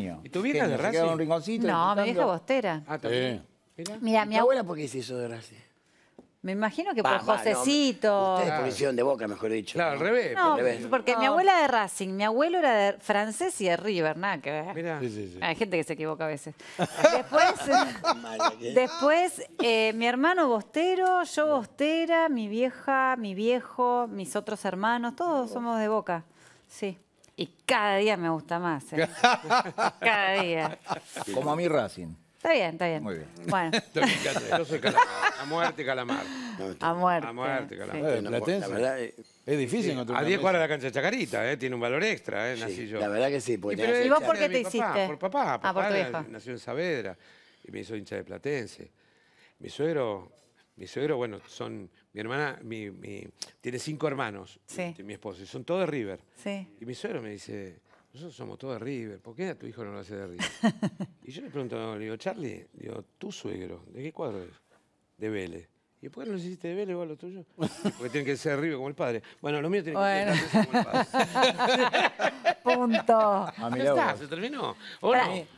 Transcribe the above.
¿Y tu vieja de Racing? No, mi vieja bostera. Ah, también. Mira, mi abuela. por qué es eso de Racing. Me imagino que por Josécito. Josecito. Ustedes por de boca, mejor dicho. Claro, al revés. revés. porque mi abuela de Racing, mi abuelo era de francés y de River, nada que Sí, sí, sí. Hay gente que se equivoca a veces. Después, después eh, mi hermano Bostero, yo Bostera, mi vieja, mi viejo, mis otros hermanos, todos somos de Boca. Sí. Y cada día me gusta más. ¿eh? cada día. Como a mi Racing. Está bien, está bien. Muy bien. Bueno. Yo soy calamar. A muerte calamar. A muerte. A muerte calamar. Sí. verdad, eh, es difícil sí. A 10 cuadras de la cancha de Chacarita, eh, tiene un valor extra, eh, nací yo. La verdad que sí. y, pero, ¿Y vos por qué te hiciste? Ah, por papá. ah, por tu nació en Saavedra y me hizo hincha de Platense. Mi suegro mi suegro, bueno, son. Mi hermana mi, tiene cinco hermanos, sí. Este, mi esposa, y son todos de River. Sí. Y mi suegro me dice: Nosotros somos todos de River, ¿por qué a tu hijo no lo hace de River? y yo le pregunto, le digo, Charlie, digo, tu suegro, ¿de qué cuadro es? De Vélez. ¿Y por qué no lo hiciste de Vélez vos lo tuyo? Porque tiene que ser River como el padre. Bueno, lo mío tiene que ser como el padre. Punto. Ah, está? ¿Se terminó? Hola. Eh,